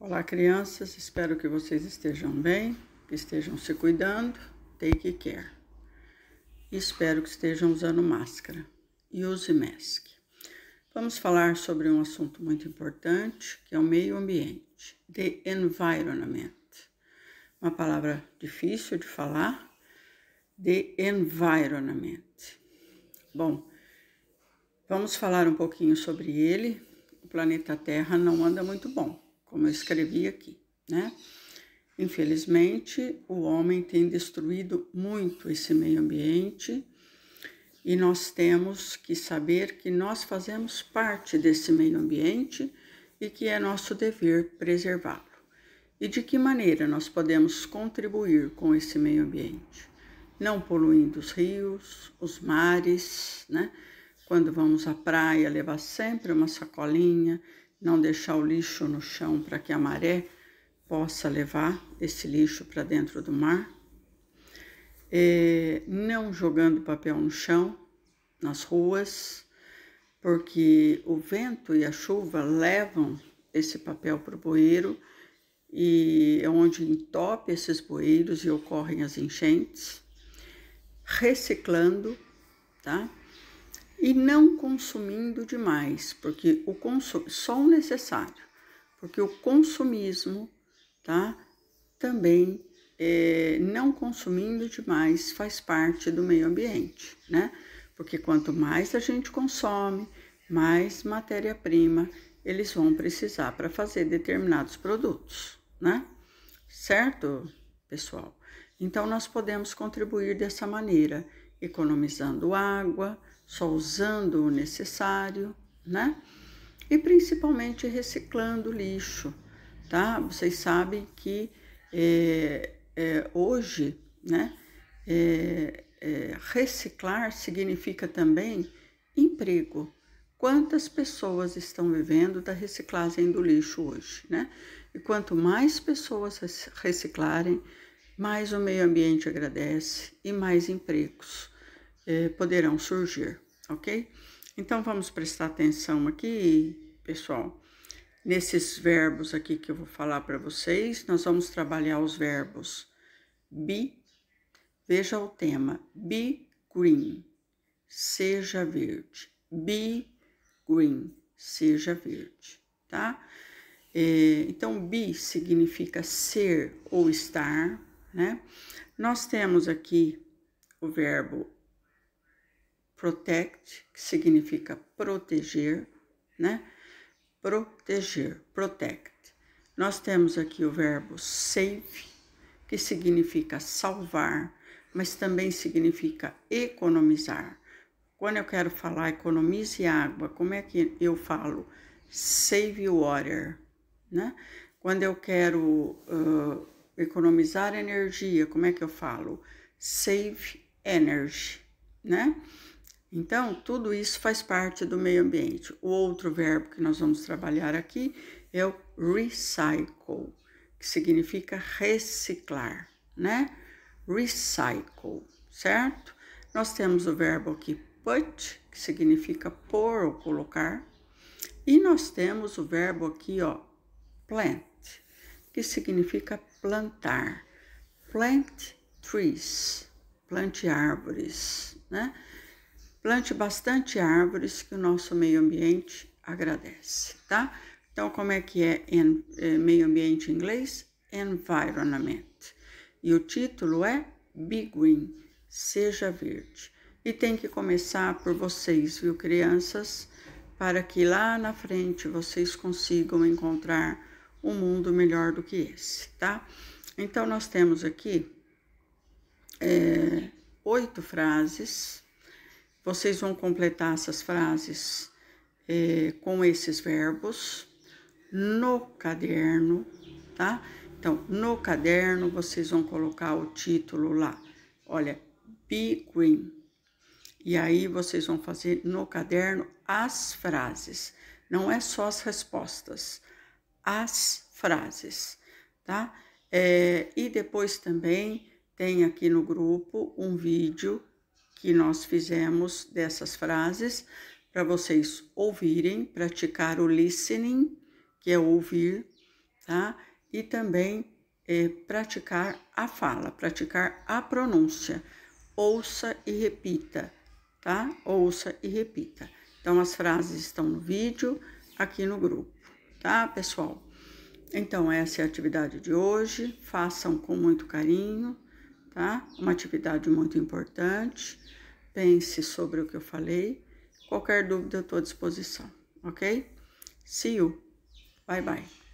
Olá, crianças. Espero que vocês estejam bem, que estejam se cuidando. Take care. Espero que estejam usando máscara. Use mask. Vamos falar sobre um assunto muito importante, que é o meio ambiente, the environment. Uma palavra difícil de falar, the environment. Bom, vamos falar um pouquinho sobre ele. O planeta Terra não anda muito bom como eu escrevi aqui, né? Infelizmente, o homem tem destruído muito esse meio ambiente e nós temos que saber que nós fazemos parte desse meio ambiente e que é nosso dever preservá-lo. E de que maneira nós podemos contribuir com esse meio ambiente? Não poluindo os rios, os mares, né? Quando vamos à praia, levar sempre uma sacolinha, não deixar o lixo no chão para que a maré possa levar esse lixo para dentro do mar, é, não jogando papel no chão, nas ruas, porque o vento e a chuva levam esse papel para o bueiro e é onde entope esses bueiros e ocorrem as enchentes, reciclando, tá? e não consumindo demais, porque o consumo só o necessário, porque o consumismo, tá? Também é, não consumindo demais faz parte do meio ambiente, né? Porque quanto mais a gente consome, mais matéria-prima eles vão precisar para fazer determinados produtos, né? Certo, pessoal? Então, nós podemos contribuir dessa maneira, economizando água, só usando o necessário, né? E principalmente reciclando lixo, tá? Vocês sabem que é, é, hoje, né? É, é, reciclar significa também emprego. Quantas pessoas estão vivendo da reciclagem do lixo hoje, né? E quanto mais pessoas reciclarem, mais o meio ambiente agradece e mais empregos é, poderão surgir ok? Então, vamos prestar atenção aqui, pessoal, nesses verbos aqui que eu vou falar para vocês. Nós vamos trabalhar os verbos be, veja o tema, be green, seja verde, be green, seja verde, tá? É, então, be significa ser ou estar, né? Nós temos aqui o verbo protect, que significa proteger, né? Proteger, protect. Nós temos aqui o verbo save, que significa salvar, mas também significa economizar. Quando eu quero falar economize água, como é que eu falo? Save water, né? Quando eu quero uh, economizar energia, como é que eu falo? Save energy, né? Então, tudo isso faz parte do meio ambiente. O outro verbo que nós vamos trabalhar aqui é o recycle, que significa reciclar, né? Recycle, certo? Nós temos o verbo aqui put, que significa pôr ou colocar, e nós temos o verbo aqui, ó, plant, que significa plantar. Plant trees, plante árvores, né? Plante bastante árvores que o nosso meio ambiente agradece, tá? Então, como é que é em eh, é, meio ambiente em inglês? Environment. E o título é Be Green, Seja Verde. E tem que começar por vocês, viu, crianças? Para que lá na frente vocês consigam encontrar um mundo melhor do que esse, tá? Então, nós temos aqui é, oito frases vocês vão completar essas frases é, com esses verbos no caderno, tá? Então, no caderno, vocês vão colocar o título lá. Olha, Be Green. E aí, vocês vão fazer no caderno as frases. Não é só as respostas, as frases, tá? É, e depois também tem aqui no grupo um vídeo que nós fizemos dessas frases para vocês ouvirem, praticar o listening, que é ouvir, tá? E também é, praticar a fala, praticar a pronúncia. Ouça e repita, tá? Ouça e repita. Então, as frases estão no vídeo, aqui no grupo, tá, pessoal? Então, essa é a atividade de hoje. Façam com muito carinho tá? Uma atividade muito importante. Pense sobre o que eu falei. Qualquer dúvida, eu estou à disposição, ok? See you. Bye, bye.